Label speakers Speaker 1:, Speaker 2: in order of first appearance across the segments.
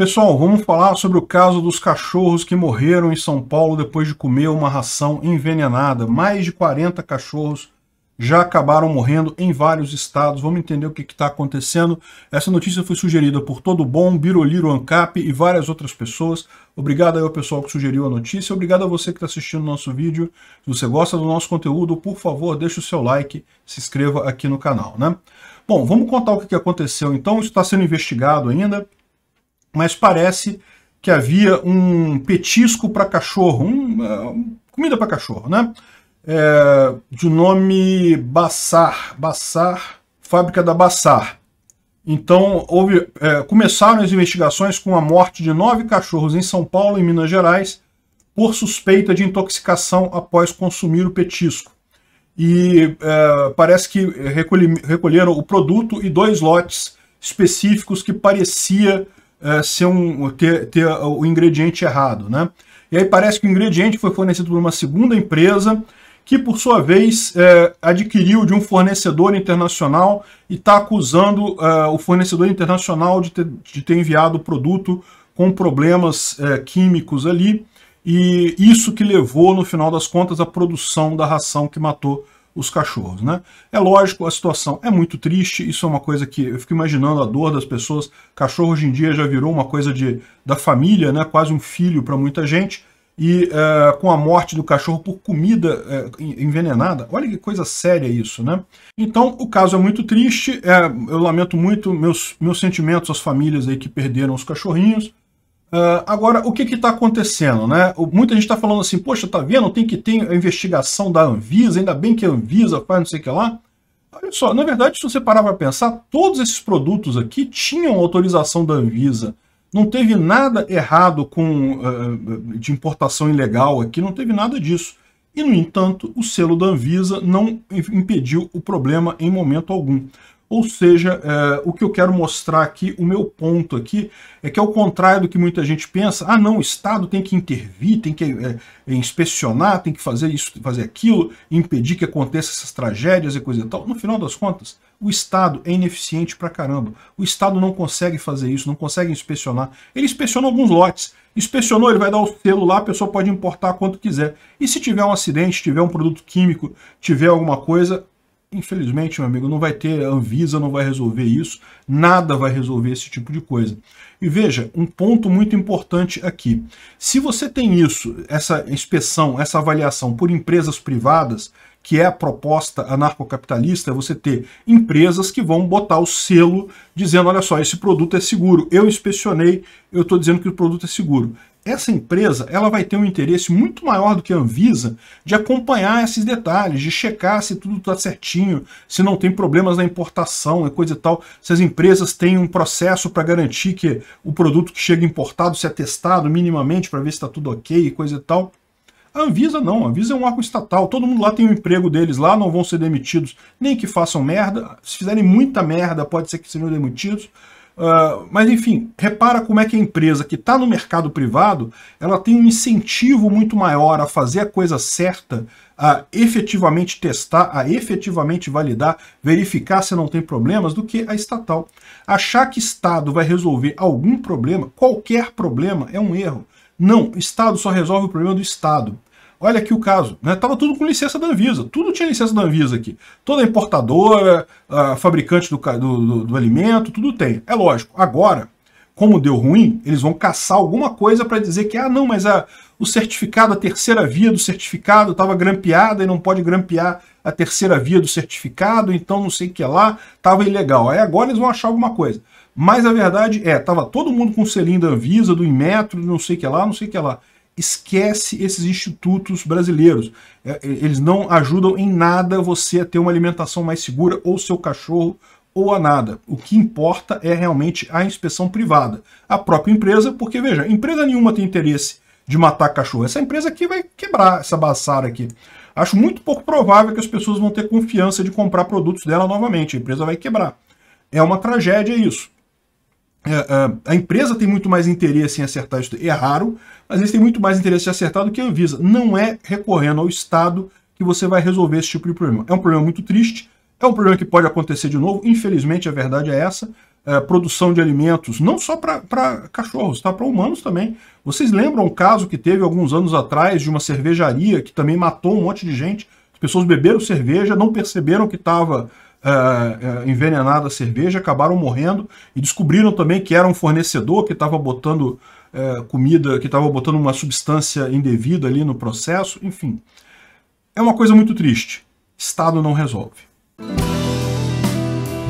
Speaker 1: Pessoal, vamos falar sobre o caso dos cachorros que morreram em São Paulo depois de comer uma ração envenenada. Mais de 40 cachorros já acabaram morrendo em vários estados. Vamos entender o que está acontecendo. Essa notícia foi sugerida por Todo Bom, Biroliro Ancap e várias outras pessoas. Obrigado ao pessoal que sugeriu a notícia. Obrigado a você que está assistindo o nosso vídeo. Se você gosta do nosso conteúdo, por favor, deixe o seu like, se inscreva aqui no canal. né? Bom, vamos contar o que aconteceu então. Isso está sendo investigado ainda mas parece que havia um petisco para cachorro, um, uh, comida para cachorro, né? É, de nome Bassar, Bassar, fábrica da Bassar. Então, houve, é, começaram as investigações com a morte de nove cachorros em São Paulo e Minas Gerais por suspeita de intoxicação após consumir o petisco. E é, parece que recolhi, recolheram o produto e dois lotes específicos que parecia é, ser um, ter, ter o ingrediente errado, né? E aí parece que o ingrediente foi fornecido por uma segunda empresa, que por sua vez é, adquiriu de um fornecedor internacional e está acusando é, o fornecedor internacional de ter, de ter enviado o produto com problemas é, químicos ali, e isso que levou, no final das contas, à produção da ração que matou os cachorros. Né? É lógico, a situação é muito triste, isso é uma coisa que eu fico imaginando a dor das pessoas. Cachorro hoje em dia já virou uma coisa de, da família, né? quase um filho para muita gente. E é, com a morte do cachorro por comida é, envenenada, olha que coisa séria isso, né? Então, o caso é muito triste, é, eu lamento muito meus, meus sentimentos às famílias aí que perderam os cachorrinhos, Uh, agora, o que está acontecendo? Né? Muita gente está falando assim, poxa, tá vendo? Tem que ter a investigação da Anvisa, ainda bem que a Anvisa faz não sei o que lá. Olha só, na verdade, se você parar para pensar, todos esses produtos aqui tinham autorização da Anvisa. Não teve nada errado com uh, de importação ilegal aqui, não teve nada disso. E, no entanto, o selo da Anvisa não impediu o problema em momento algum. Ou seja, é, o que eu quero mostrar aqui, o meu ponto aqui, é que ao contrário do que muita gente pensa, ah não, o Estado tem que intervir, tem que é, é, inspecionar, tem que fazer isso, fazer aquilo, impedir que aconteça essas tragédias e coisa e tal. No final das contas, o Estado é ineficiente pra caramba. O Estado não consegue fazer isso, não consegue inspecionar. Ele inspeciona alguns lotes. Inspecionou, ele vai dar o selo lá, a pessoa pode importar quanto quiser. E se tiver um acidente, tiver um produto químico, tiver alguma coisa, Infelizmente, meu amigo, não vai ter, a Anvisa não vai resolver isso, nada vai resolver esse tipo de coisa. E veja, um ponto muito importante aqui. Se você tem isso, essa inspeção, essa avaliação por empresas privadas, que é a proposta anarcocapitalista, é você ter empresas que vão botar o selo dizendo, olha só, esse produto é seguro, eu inspecionei, eu estou dizendo que o produto é seguro essa empresa ela vai ter um interesse muito maior do que a Anvisa de acompanhar esses detalhes, de checar se tudo está certinho, se não tem problemas na importação e né, coisa e tal, se as empresas têm um processo para garantir que o produto que chega importado seja testado minimamente para ver se está tudo ok e coisa e tal. A Anvisa não, a Anvisa é um órgão estatal, todo mundo lá tem o um emprego deles lá, não vão ser demitidos, nem que façam merda, se fizerem muita merda pode ser que sejam demitidos, ah, mas enfim, repara como é que a empresa que está no mercado privado, ela tem um incentivo muito maior a fazer a coisa certa, a efetivamente testar, a efetivamente validar, verificar se não tem problemas, do que a estatal. Achar que Estado vai resolver algum problema, qualquer problema, é um erro. Não, Estado só resolve o problema do Estado. Olha aqui o caso, né? Tava tudo com licença da Anvisa, tudo tinha licença da Anvisa aqui. Toda importadora, fabricante do, do, do, do alimento, tudo tem. É lógico, agora, como deu ruim, eles vão caçar alguma coisa para dizer que, ah, não, mas a, o certificado, a terceira via do certificado estava grampeada e não pode grampear a terceira via do certificado, então não sei o que lá, estava ilegal. Aí agora eles vão achar alguma coisa. Mas a verdade é, tava todo mundo com o selinho da Anvisa, do Inmetro, não sei o que lá, não sei o que lá esquece esses institutos brasileiros. É, é, eles não ajudam em nada você a ter uma alimentação mais segura, ou seu cachorro, ou a nada. O que importa é realmente a inspeção privada. A própria empresa, porque veja, empresa nenhuma tem interesse de matar cachorro. Essa empresa aqui vai quebrar essa baçara aqui. Acho muito pouco provável que as pessoas vão ter confiança de comprar produtos dela novamente. A empresa vai quebrar. É uma tragédia isso. É, é, a empresa tem muito mais interesse em acertar isso, é raro, mas eles têm muito mais interesse em acertar do que a Anvisa. Não é recorrendo ao Estado que você vai resolver esse tipo de problema. É um problema muito triste, é um problema que pode acontecer de novo, infelizmente a verdade é essa. É, produção de alimentos, não só para cachorros, tá? para humanos também. Vocês lembram um caso que teve alguns anos atrás de uma cervejaria que também matou um monte de gente? As pessoas beberam cerveja, não perceberam que estava é, é, envenenado a cerveja, acabaram morrendo e descobriram também que era um fornecedor que estava botando é, comida, que estava botando uma substância indevida ali no processo, enfim. É uma coisa muito triste. Estado não resolve.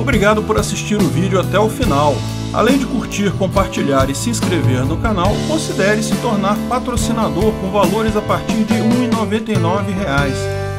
Speaker 1: Obrigado por assistir o vídeo até o final. Além de curtir, compartilhar e se inscrever no canal, considere se tornar patrocinador com valores a partir de R$ 1,99